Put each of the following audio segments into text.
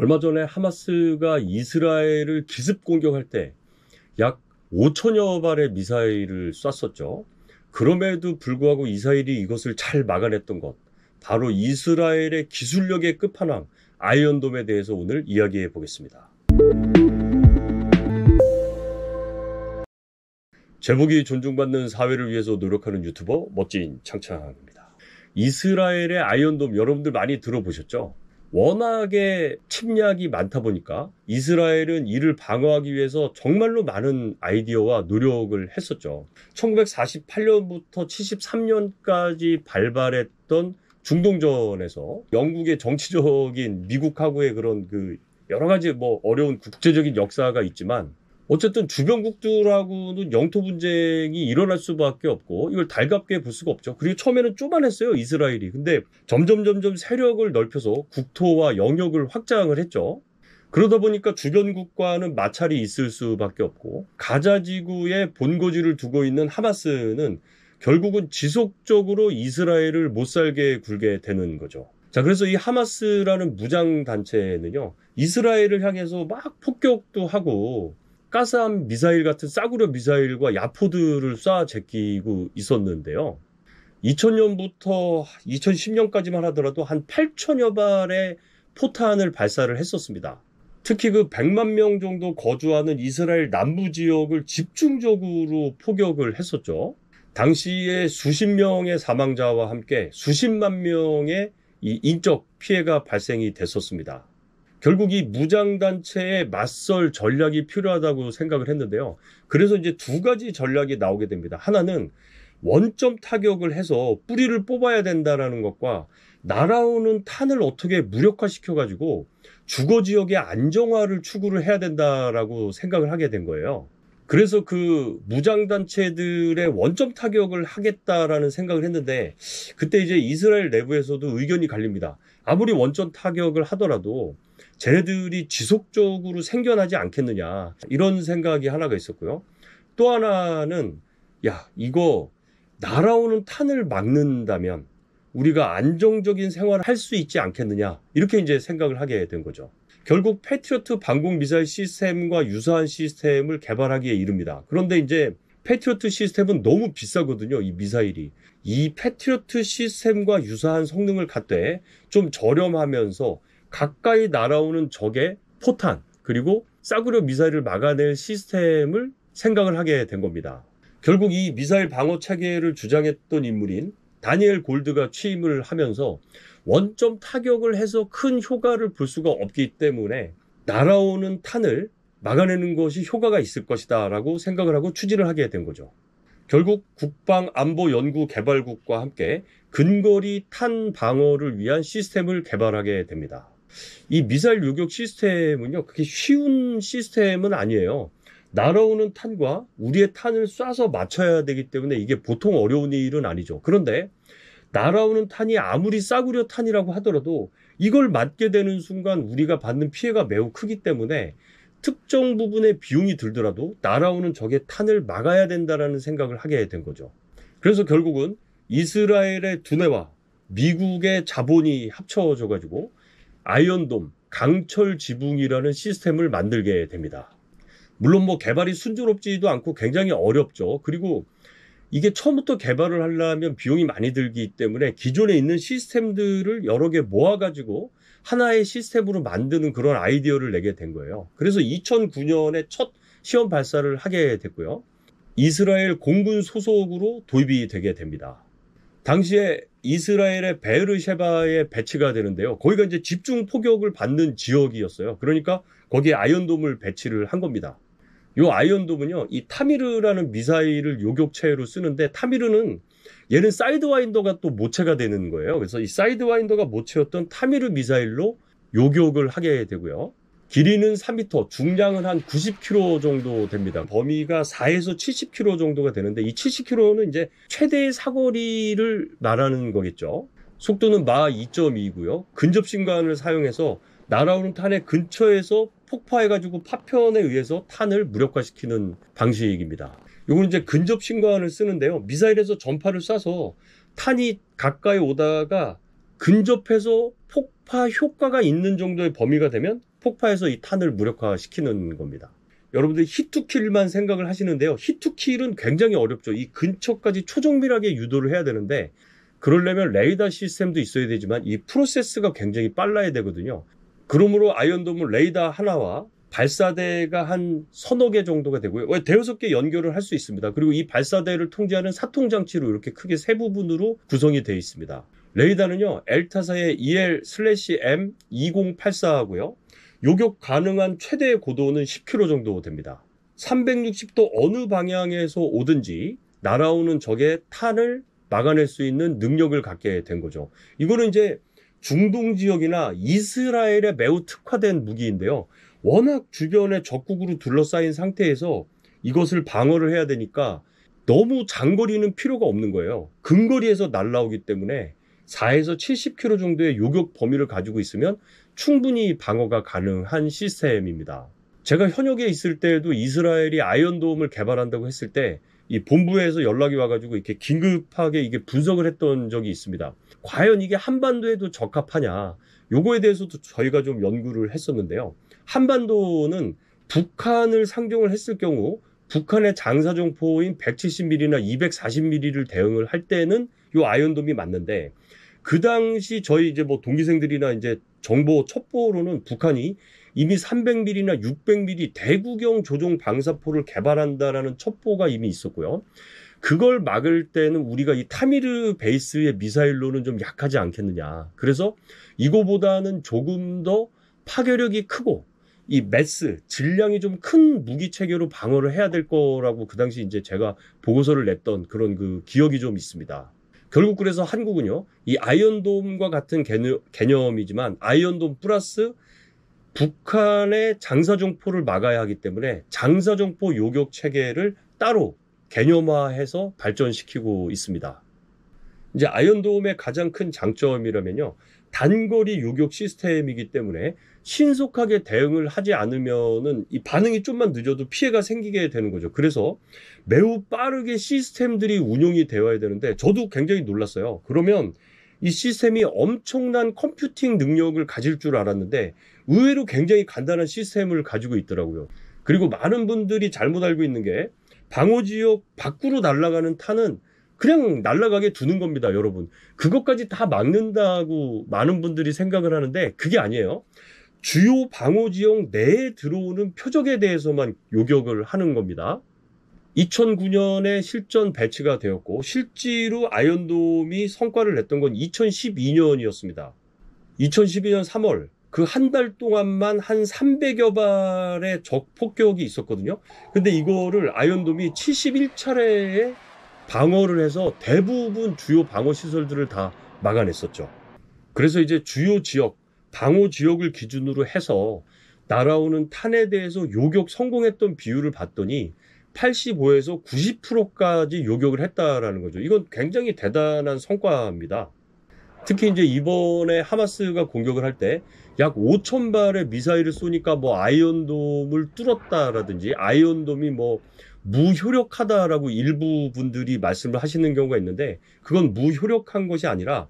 얼마 전에 하마스가 이스라엘을 기습 공격할 때 약 5천여 발의 미사일을 쐈었죠. 그럼에도 불구하고 이스라엘이 이것을 잘 막아냈던 것. 바로 이스라엘의 기술력의 끝판왕 아이언돔에 대해서 오늘 이야기해 보겠습니다. 제목이 존중받는 사회를 위해서 노력하는 유튜버 멋진 창창입니다. 이스라엘의 아이언돔 여러분들 많이 들어보셨죠? 워낙에 침략이 많다 보니까 이스라엘은 이를 방어하기 위해서 정말로 많은 아이디어와 노력을 했었죠. 1948년부터 73년까지 발발했던 중동전에서 영국의 정치적인 미국하고의 그런 그 여러 가지 뭐 어려운 국제적인 역사가 있지만 어쨌든 주변국들하고는 영토 분쟁이 일어날 수밖에 없고 이걸 달갑게 볼 수가 없죠. 그리고 처음에는 쪼만했어요 이스라엘이. 근데 점점 점점 세력을 넓혀서 국토와 영역을 확장을 했죠. 그러다 보니까 주변국과는 마찰이 있을 수밖에 없고 가자 지구에 본거지를 두고 있는 하마스는 결국은 지속적으로 이스라엘을 못 살게 굴게 되는 거죠. 자, 그래서 이 하마스라는 무장 단체는요. 이스라엘을 향해서 막 폭격도 하고 까스함 미사일 같은 싸구려 미사일과 야포드를 쏴 제끼고 있었는데요. 2000년부터 2010년까지만 하더라도 한 8천여 발의 포탄을 발사를 했었습니다. 특히 그 100만 명 정도 거주하는 이스라엘 남부 지역을 집중적으로 포격을 했었죠. 당시에 수십 명의 사망자와 함께 수십만 명의 인적 피해가 발생이 됐었습니다. 결국 이 무장단체에 맞설 전략이 필요하다고 생각을 했는데요. 그래서 이제 두 가지 전략이 나오게 됩니다. 하나는 원점 타격을 해서 뿌리를 뽑아야 된다라는 것과 날아오는 탄을 어떻게 무력화시켜가지고 주거 지역의 안정화를 추구를 해야 된다라고 생각을 하게 된 거예요. 그래서 그 무장단체들의 원점 타격을 하겠다라는 생각을 했는데 그때 이제 이스라엘 내부에서도 의견이 갈립니다. 아무리 원점 타격을 하더라도 쟤네들이 지속적으로 생겨나지 않겠느냐 이런 생각이 하나가 있었고요. 또 하나는 야 이거 날아오는 탄을 막는다면 우리가 안정적인 생활을 할 수 있지 않겠느냐 이렇게 이제 생각을 하게 된 거죠. 결국 패트리어트 방공 미사일 시스템과 유사한 시스템을 개발하기에 이릅니다. 그런데 이제 패트리어트 시스템은 너무 비싸거든요. 이 미사일이 이 패트리어트 시스템과 유사한 성능을 갖되 좀 저렴하면서 가까이 날아오는 적의 포탄 그리고 싸구려 미사일을 막아낼 시스템을 생각을 하게 된 겁니다. 결국 이 미사일 방어 체계를 주장했던 인물인 다니엘 골드가 취임을 하면서 원점 타격을 해서 큰 효과를 볼 수가 없기 때문에 날아오는 탄을 막아내는 것이 효과가 있을 것이다 라고 생각을 하고 추진을 하게 된 거죠. 결국 국방안보연구개발국과 함께 근거리 탄 방어를 위한 시스템을 개발하게 됩니다. 이 미사일 요격 시스템은요, 그게 쉬운 시스템은 아니에요. 날아오는 탄과 우리의 탄을 쏴서 맞춰야 되기 때문에 이게 보통 어려운 일은 아니죠. 그런데 날아오는 탄이 아무리 싸구려 탄이라고 하더라도 이걸 맞게 되는 순간 우리가 받는 피해가 매우 크기 때문에 특정 부분의 비용이 들더라도 날아오는 적의 탄을 막아야 된다라는 생각을 하게 된 거죠. 그래서 결국은 이스라엘의 두뇌와 미국의 자본이 합쳐져 가지고 아이언돔, 강철 지붕이라는 시스템을 만들게 됩니다. 물론 뭐 개발이 순조롭지도 않고 굉장히 어렵죠. 그리고 이게 처음부터 개발을 하려면 비용이 많이 들기 때문에 기존에 있는 시스템들을 여러 개 모아가지고 하나의 시스템으로 만드는 그런 아이디어를 내게 된 거예요. 그래서 2009년에 첫 시험 발사를 하게 됐고요. 이스라엘 공군 소속으로 도입이 되게 됩니다. 당시에 이스라엘의 베르쉐바에 배치가 되는데요. 거기가 이제 집중 포격을 받는 지역이었어요. 그러니까 거기에 아이언돔을 배치를 한 겁니다. 요 아이언돔은요, 이 타미르라는 미사일을 요격체로 쓰는데 타미르는 얘는 사이드와인더가 또 모체가 되는 거예요. 그래서 이 사이드와인더가 모체였던 타미르 미사일로 요격을 하게 되고요. 길이는 3m, 중량은 한 90kg 정도 됩니다. 범위가 4에서 70km 정도가 되는데 이 70km는 이제 최대의 사거리를 말하는 거겠죠. 속도는 마 2.2고요. 이 근접신관을 사용해서 날아오는 탄의 근처에서 폭파해가지고 파편에 의해서 탄을 무력화시키는 방식입니다. 이건 이제 근접신관을 쓰는데요. 미사일에서 전파를 쏴서 탄이 가까이 오다가 근접해서 폭파 효과가 있는 정도의 범위가 되면 폭파해서 이 탄을 무력화시키는 겁니다. 여러분들 히투킬만 생각을 하시는데요. 히투킬은 굉장히 어렵죠. 이 근처까지 초정밀하게 유도를 해야 되는데 그러려면 레이더 시스템도 있어야 되지만 이 프로세스가 굉장히 빨라야 되거든요. 그러므로 아이언돔은 레이더 하나와 발사대가 한 서너 개 정도가 되고요. 대여섯 개 연결을 할 수 있습니다. 그리고 이 발사대를 통제하는 사통 장치로 이렇게 크게 세 부분으로 구성이 되어 있습니다. 레이더는요. 엘타사의 EL/M2084하고요. 요격 가능한 최대 고도는 10km 정도 됩니다. 360도 어느 방향에서 오든지 날아오는 적의 탄을 막아낼 수 있는 능력을 갖게 된 거죠. 이거는 이제 중동 지역이나 이스라엘에 매우 특화된 무기인데요. 워낙 주변에 적국으로 둘러싸인 상태에서 이것을 방어를 해야 되니까 너무 장거리는 필요가 없는 거예요. 근거리에서 날라오기 때문에 4에서 70km 정도의 요격 범위를 가지고 있으면 충분히 방어가 가능한 시스템입니다. 제가 현역에 있을 때에도 이스라엘이 아이언돔을 개발한다고 했을 때 이 본부에서 연락이 와가지고 이렇게 긴급하게 이게 분석을 했던 적이 있습니다. 과연 이게 한반도에도 적합하냐? 요거에 대해서도 저희가 좀 연구를 했었는데요. 한반도는 북한을 상종을 했을 경우 북한의 장사정포인 170mm나 240mm를 대응을 할 때는 이 아이언돔이 맞는데 그 당시 저희 이제 뭐 동기생들이나 이제 정보 첩보로는 북한이 이미 300mm나 600mm 대구경 조종 방사포를 개발한다라는 첩보가 이미 있었고요. 그걸 막을 때는 우리가 이 타미르 베이스의 미사일로는 좀 약하지 않겠느냐. 그래서 이거보다는 조금 더 파괴력이 크고 이 매스 질량이 좀 큰 무기 체계로 방어를 해야 될 거라고 그 당시 이제 제가 보고서를 냈던 그런 그 기억이 좀 있습니다. 결국 그래서 한국은요, 이 아이언돔과 같은 개념, 개념이지만 아이언돔 플러스 북한의 장사정포를 막아야 하기 때문에 장사정포 요격 체계를 따로 개념화해서 발전시키고 있습니다. 이제 아이언돔의 가장 큰 장점이라면요. 단거리 요격 시스템이기 때문에 신속하게 대응을 하지 않으면은 이 반응이 좀만 늦어도 피해가 생기게 되는 거죠. 그래서 매우 빠르게 시스템들이 운용이 되어야 되는데 저도 굉장히 놀랐어요. 그러면 이 시스템이 엄청난 컴퓨팅 능력을 가질 줄 알았는데 의외로 굉장히 간단한 시스템을 가지고 있더라고요. 그리고 많은 분들이 잘못 알고 있는 게 방어 지역 밖으로 날아가는 탄은 그냥 날라가게 두는 겁니다, 여러분. 그것까지 다 막는다고 많은 분들이 생각을 하는데 그게 아니에요. 주요 방호 지형 내에 들어오는 표적에 대해서만 요격을 하는 겁니다. 2009년에 실전 배치가 되었고 실제로 아연돔이 성과를 냈던 건 2012년이었습니다. 2012년 3월 그 한 달 동안만 한 300여 발의 적 폭격이 있었거든요. 근데 이거를 아연돔이 71차례에 방어를 해서 대부분 주요 방어 시설들을 다 막아냈었죠. 그래서 이제 주요 지역, 방어 지역을 기준으로 해서 날아오는 탄에 대해서 요격 성공했던 비율을 봤더니 85에서 90%까지 요격을 했다라는 거죠. 이건 굉장히 대단한 성과입니다. 특히 이제 이번에 하마스가 공격을 할 때 약 5천 발의 미사일을 쏘니까 뭐 아이언돔을 뚫었다라든지 아이언돔이 뭐 무효력하다라고 일부 분들이 말씀을 하시는 경우가 있는데 그건 무효력한 것이 아니라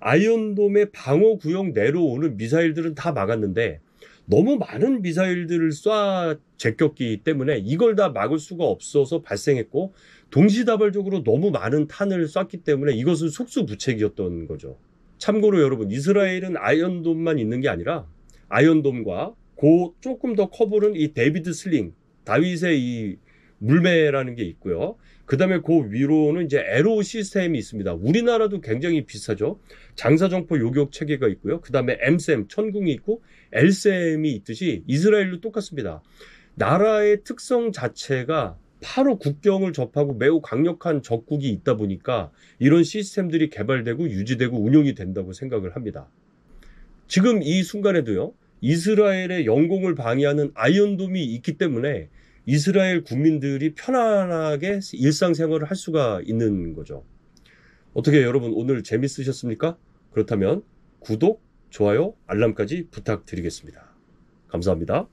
아이언돔의 방어 구역 내로 오는 미사일들은 다 막았는데 너무 많은 미사일들을 쏴 제꼈기 때문에 이걸 다 막을 수가 없어서 발생했고 동시다발적으로 너무 많은 탄을 쐈기 때문에 이것은 속수무책이었던 거죠. 참고로 여러분 이스라엘은 아이언돔만 있는 게 아니라 아이언돔과 고 조금 더커버는이 데비드 슬링 다윗의 이 물매라는 게 있고요. 그다음에 그 위로는 이제 에로 시스템이 있습니다. 우리나라도 굉장히 비싸죠. 장사정포 요격 체계가 있고요. 그다음에 m 엠 m 천궁이 있고 l 엘 m 이 있듯이 이스라엘도 똑같습니다. 나라의 특성 자체가 바로 국경을 접하고 매우 강력한 적국이 있다 보니까 이런 시스템들이 개발되고 유지되고 운영이 된다고 생각을 합니다. 지금 이 순간에도요. 이스라엘의 영공을 방해하는 아이언돔이 있기 때문에 이스라엘 국민들이 편안하게 일상생활을 할 수가 있는 거죠. 어떻게 여러분 오늘 재밌으셨습니까? 그렇다면 구독, 좋아요, 알람까지 부탁드리겠습니다. 감사합니다.